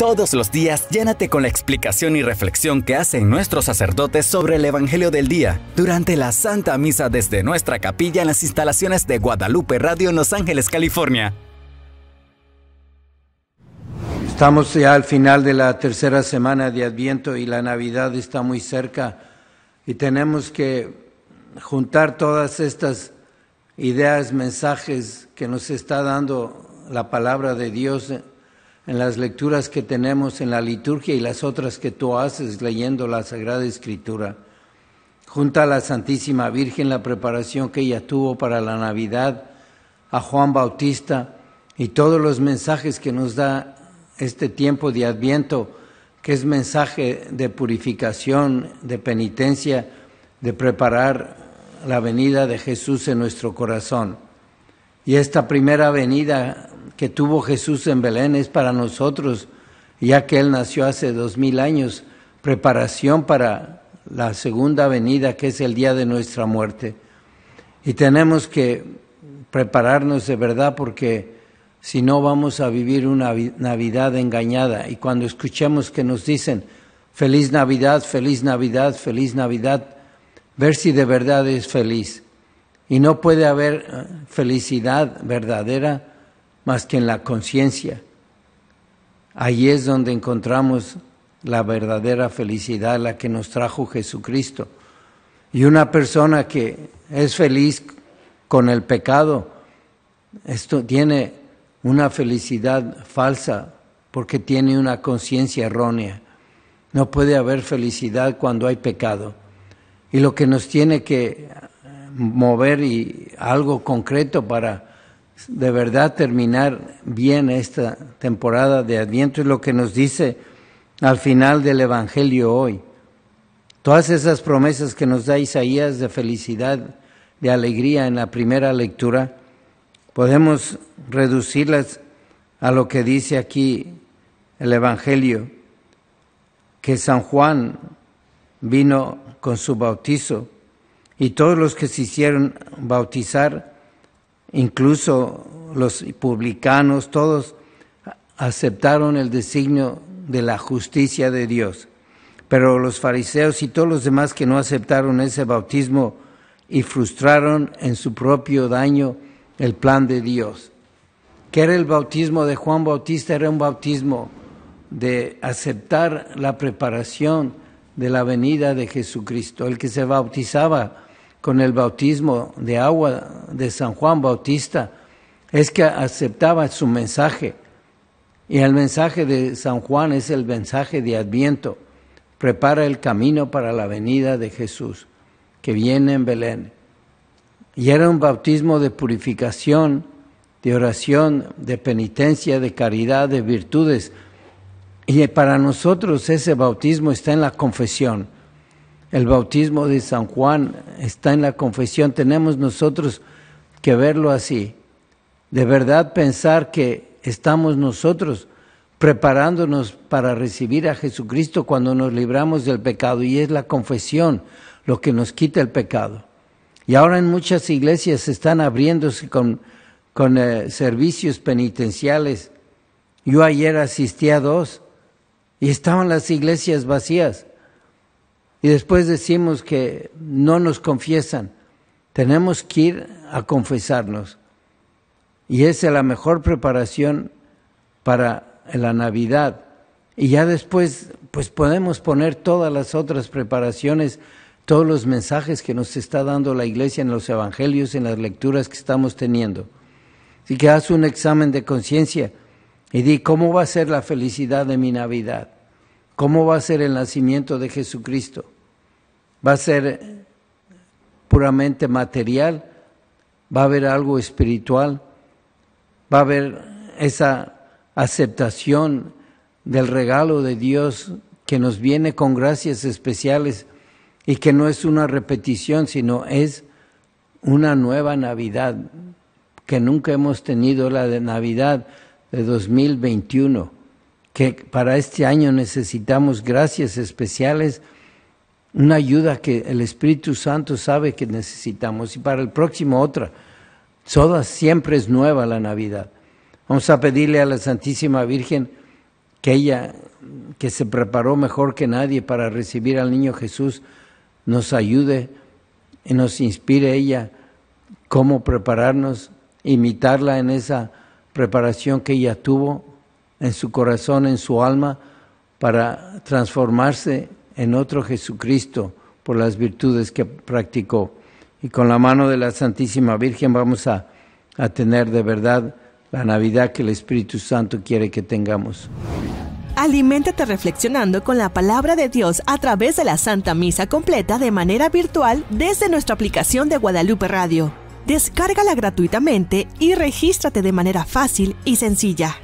Todos los días llénate con la explicación y reflexión que hacen nuestros sacerdotes sobre el Evangelio del Día durante la Santa Misa desde nuestra capilla en las instalaciones de Guadalupe Radio en Los Ángeles, California. Estamos ya al final de la tercera semana de Adviento y la Navidad está muy cerca y tenemos que juntar todas estas ideas, mensajes que nos está dando la palabra de Dios eh, en las lecturas que tenemos en la liturgia y las otras que tú haces leyendo la Sagrada Escritura. Junta a la Santísima Virgen la preparación que ella tuvo para la Navidad, a Juan Bautista y todos los mensajes que nos da este tiempo de Adviento, que es mensaje de purificación, de penitencia, de preparar la venida de Jesús en nuestro corazón. Y esta primera venida que tuvo Jesús en Belén es para nosotros, ya que Él nació hace dos mil años, preparación para la segunda venida, que es el día de nuestra muerte. Y tenemos que prepararnos de verdad porque si no vamos a vivir una Navidad engañada. Y cuando escuchemos que nos dicen, feliz Navidad, feliz Navidad, feliz Navidad, ver si de verdad es feliz. Y no puede haber eh, felicidad verdadera más que en la conciencia. Ahí es donde encontramos la verdadera felicidad, la que nos trajo Jesucristo. Y una persona que es feliz con el pecado, esto tiene una felicidad falsa porque tiene una conciencia errónea. No puede haber felicidad cuando hay pecado. Y lo que nos tiene que mover y algo concreto para de verdad terminar bien esta temporada de Adviento, y lo que nos dice al final del Evangelio hoy. Todas esas promesas que nos da Isaías de felicidad, de alegría en la primera lectura, podemos reducirlas a lo que dice aquí el Evangelio, que San Juan vino con su bautizo y todos los que se hicieron bautizar incluso los publicanos, todos aceptaron el designio de la justicia de Dios. Pero los fariseos y todos los demás que no aceptaron ese bautismo y frustraron en su propio daño el plan de Dios. Que era el bautismo de Juan Bautista? Era un bautismo de aceptar la preparación de la venida de Jesucristo. El que se bautizaba con el bautismo de agua de San Juan Bautista es que aceptaba su mensaje. Y el mensaje de San Juan es el mensaje de Adviento. Prepara el camino para la venida de Jesús, que viene en Belén. Y era un bautismo de purificación, de oración, de penitencia, de caridad, de virtudes. Y para nosotros ese bautismo está en la confesión el bautismo de San Juan está en la confesión. Tenemos nosotros que verlo así. De verdad pensar que estamos nosotros preparándonos para recibir a Jesucristo cuando nos libramos del pecado. Y es la confesión lo que nos quita el pecado. Y ahora en muchas iglesias se están abriéndose con, eh, servicios penitenciales. Yo ayer asistí a dos y estaban las iglesias vacías y después decimos que no nos confiesan. Tenemos que ir a confesarnos. Y esa es la mejor preparación para la Navidad. Y ya después, pues podemos poner todas las otras preparaciones, todos los mensajes que nos está dando la iglesia en los evangelios, en las lecturas que estamos teniendo. Así que haz un examen de conciencia y di cómo va a ser la felicidad de mi Navidad. ¿Cómo va a ser el nacimiento de Jesucristo? ¿Va a ser puramente material? ¿Va a haber algo espiritual? ¿Va a haber esa aceptación del regalo de Dios que nos viene con gracias especiales y que no es una repetición, sino es una nueva Navidad, que nunca hemos tenido la de Navidad de 2021 que para este año necesitamos gracias especiales, una ayuda que el Espíritu Santo sabe que necesitamos y para el próximo otra. Toda siempre es nueva la Navidad. Vamos a pedirle a la Santísima Virgen que ella, que se preparó mejor que nadie para recibir al niño Jesús, nos ayude y nos inspire ella cómo prepararnos, imitarla en esa preparación que ella tuvo en su corazón, en su alma, para transformarse en otro Jesucristo por las virtudes que practicó. Y con la mano de la Santísima Virgen vamos a, a tener de verdad la Navidad que el Espíritu Santo quiere que tengamos. Aliméntate reflexionando con la palabra de Dios a través de la Santa Misa completa de manera virtual desde nuestra aplicación de Guadalupe Radio. Descárgala gratuitamente y regístrate de manera fácil y sencilla.